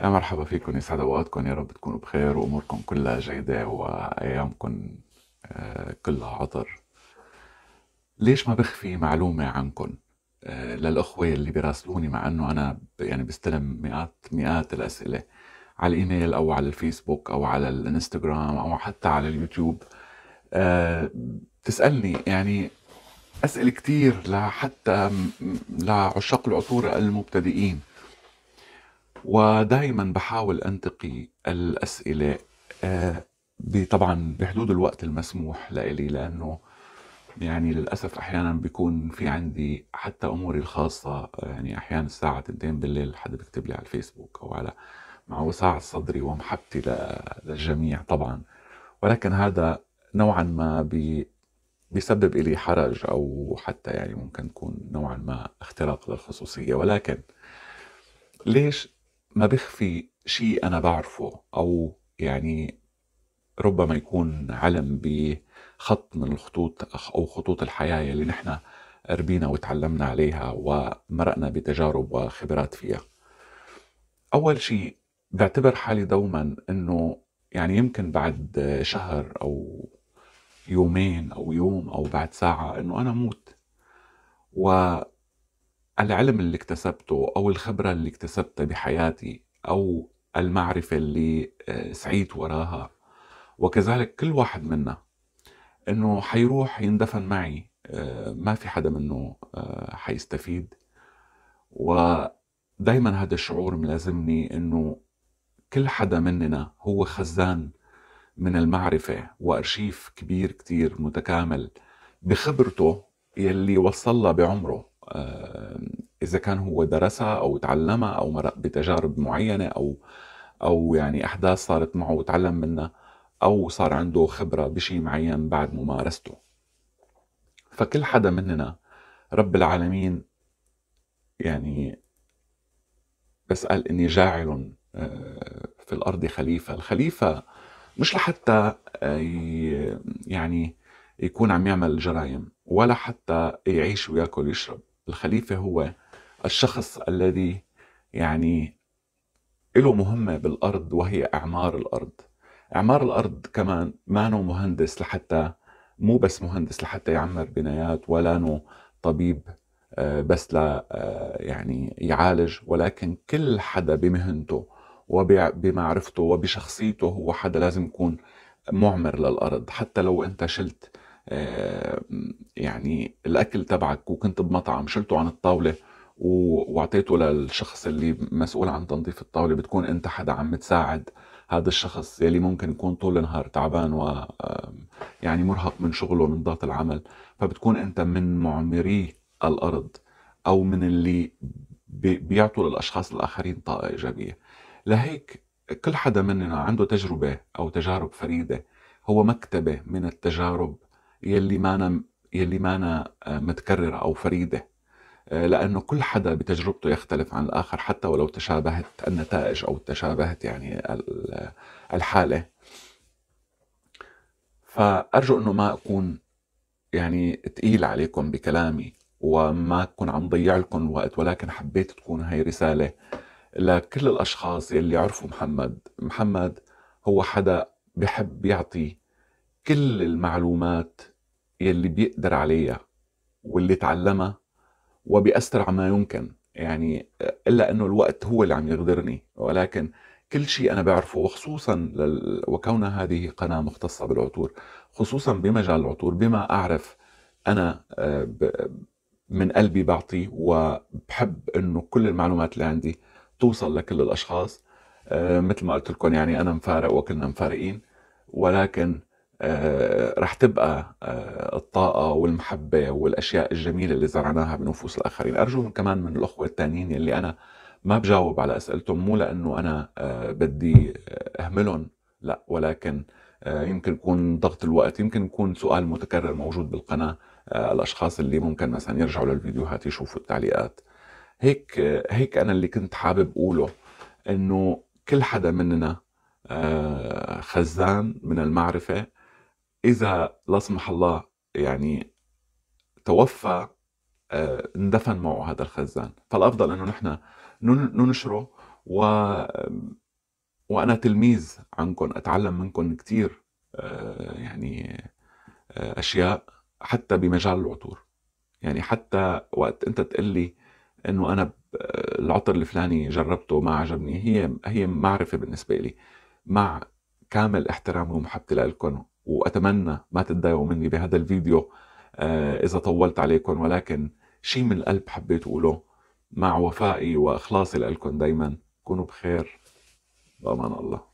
يا مرحبا فيكم يسعد اوقاتكم يا رب تكونوا بخير واموركم كلها جيدة وايامكم آه، كلها عطر ليش ما بخفي معلومة عنكم آه، للأخوة اللي بيراسلوني مع أنه أنا يعني بستلم مئات مئات الأسئلة على الإيميل أو على الفيسبوك أو على الإنستغرام أو حتى على اليوتيوب آه، تسألني يعني أسئلة كتير لحتى لعشاق العطور المبتدئين ودائما بحاول انتقي الاسئله آه، طبعا بحدود الوقت المسموح لإلي لانه يعني للاسف احيانا بيكون في عندي حتى اموري الخاصه يعني احيانا الساعه 2 بالليل حدا بيكتب لي على الفيسبوك او على مع وساع صدري ومحبتي للجميع طبعا ولكن هذا نوعا ما بي بيسبب لي حرج او حتى يعني ممكن تكون نوعا ما اختراق للخصوصيه ولكن ليش ما بخفي شيء أنا بعرفه أو يعني ربما يكون علم بخط من الخطوط أو خطوط الحياة اللي نحن ربينا وتعلمنا عليها ومرقنا بتجارب وخبرات فيها أول شيء بعتبر حالي دوما أنه يعني يمكن بعد شهر أو يومين أو يوم أو بعد ساعة أنه أنا موت و العلم اللي اكتسبته أو الخبرة اللي اكتسبتها بحياتي أو المعرفة اللي آه، سعيت وراها وكذلك كل واحد منا انه حيروح يندفن معي آه، ما في حدا منه آه، حيستفيد ودايما هذا الشعور ملازمني انه كل حدا مننا هو خزان من المعرفة وأرشيف كبير كتير متكامل بخبرته يلي وصلها بعمره آه، اذا كان هو درسها او تعلمها او مرق بتجارب معينه او او يعني احداث صارت معه وتعلم منها او صار عنده خبره بشيء معين بعد ممارسته فكل حدا مننا رب العالمين يعني بسأل إني جاعل آه، في الأرض خليفة الخليفة مش لحتى آه، يعني يكون عم يعمل جرائم ولا حتى يعيش وياكل ويشرب الخليفة هو الشخص الذي يعني له مهمة بالأرض وهي إعمار الأرض إعمار الأرض كمان ما نو مهندس لحتى مو بس مهندس لحتى يعمر بنايات ولا نو طبيب آه، بس لا آه، يعني يعالج ولكن كل حدا بمهنته وبمعرفته وبشخصيته هو حدا لازم يكون معمر للأرض حتى لو أنت شلت آه، يعني الاكل تبعك وكنت بمطعم شلته عن الطاوله واعطيته للشخص اللي مسؤول عن تنظيف الطاوله بتكون انت حدا عم تساعد هذا الشخص يلي ممكن يكون طول النهار تعبان و يعني مرهق من شغله ومن ضغط العمل فبتكون انت من معمري الارض او من اللي بيعطوا للاشخاص الاخرين طاقه ايجابيه لهيك كل حدا مننا عنده تجربه او تجارب فريده هو مكتبه من التجارب يلي مانا يلي مانا آه، متكررة أو فريدة آه، لأنه كل حدا بتجربته يختلف عن الآخر حتى ولو تشابهت النتائج أو تشابهت يعني الحالة فأرجو أنه ما أكون يعني تقيل عليكم بكلامي وما أكون عم ضيع لكم الوقت ولكن حبيت تكون هاي رسالة لكل الأشخاص يلي عرفوا محمد محمد هو حدا بحب يعطي كل المعلومات يلي بيقدر عليها واللي تعلمها وبأسرع ما يمكن يعني إلا أنه الوقت هو اللي عم يغدرني ولكن كل شيء أنا بعرفه وخصوصا لل... وكونها هذه قناة مختصة بالعطور خصوصا بمجال العطور بما أعرف أنا آه، ب... من قلبي بعطي وبحب أنه كل المعلومات اللي عندي توصل لكل الأشخاص آه، مثل ما قلت لكم يعني أنا مفارق وكلنا مفارقين ولكن آه، رح تبقى آه، الطاقة والمحبة والأشياء الجميلة اللي زرعناها بنفوس الآخرين أرجو كمان من الأخوة التانيين يلي أنا ما بجاوب على أسئلتهم مو لأنه أنا آه، بدي أهملهم لا ولكن يمكن يكون ضغط الوقت يمكن يكون سؤال متكرر موجود بالقناة الأشخاص اللي ممكن مثلا يرجعوا للفيديوهات يشوفوا التعليقات هيك هيك أنا اللي كنت حابب أقوله إنه كل حدا مننا خزان من المعرفة اذا لا سمح الله يعني توفى آه، اندفن معه هذا الخزان فالافضل انه نحن ننشره و وانا تلميذ عنكم اتعلم منكم كثير آه، يعني آه، اشياء حتى بمجال العطور يعني حتى وقت انت تقول لي انه انا العطر الفلاني جربته ما عجبني هي هي معرفه بالنسبه لي مع كامل احترامي ومحبتي لكم وأتمنى ما تتضايقوا مني بهذا الفيديو آه، إذا طولت عليكم ولكن شيء من القلب حبيت أقوله مع وفائي وإخلاصي لكم دايما كونوا بخير بامان الله